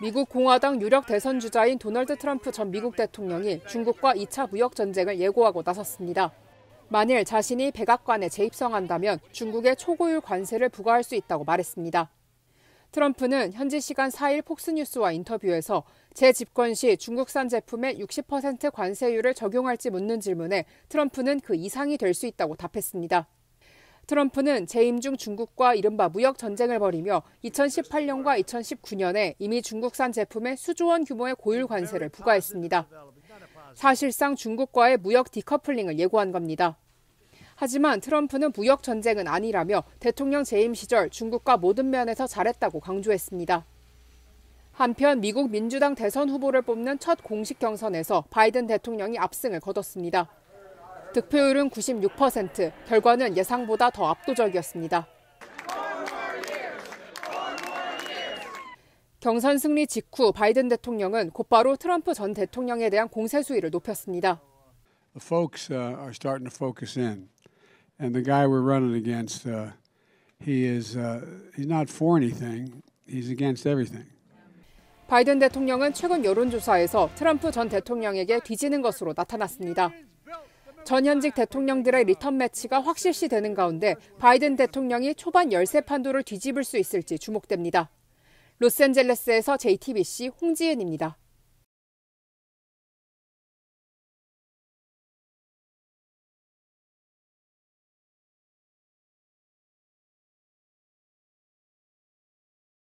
미국 공화당 유력 대선 주자인 도널드 트럼프 전 미국 대통령이 중국과 2차 무역 전쟁을 예고하고 나섰습니다. 만일 자신이 백악관에 재입성한다면 중국의 초고율 관세를 부과할 수 있다고 말했습니다. 트럼프는 현지 시간 4일 폭스뉴스와 인터뷰에서 재집권 시 중국산 제품에 60% 관세율을 적용할지 묻는 질문에 트럼프는 그 이상이 될 수 있다고 답했습니다. 트럼프는 재임 중 중국과 이른바 무역 전쟁을 벌이며 2018년과 2019년에 이미 중국산 제품의 수조원 규모의 고율 관세를 부과했습니다. 사실상 중국과의 무역 디커플링을 예고한 겁니다. 하지만 트럼프는 무역 전쟁은 아니라며 대통령 재임 시절 중국과 모든 면에서 잘했다고 강조했습니다. 한편 미국 민주당 대선 후보를 뽑는 첫 공식 경선에서 바이든 대통령이 압승을 거뒀습니다. 득표율은 96%, 결과는 예상보다 더 압도적이었습니다. 경선 승리 직후 바이든 대통령은 곧바로 트럼프 전 대통령에 대한 공세 수위를 높였습니다. The folks are starting to focus in, and the guy we're running against, he is he's not for anything, he's against everything. 바이든 대통령은 최근 여론조사에서 트럼프 전 대통령에게 뒤지는 것으로 나타났습니다. 전현직 대통령들의 리턴 매치가 확실시 되는 가운데 바이든 대통령이 초반 열세 판도를 뒤집을 수 있을지 주목됩니다. 로스앤젤레스에서 JTBC 홍지은입니다.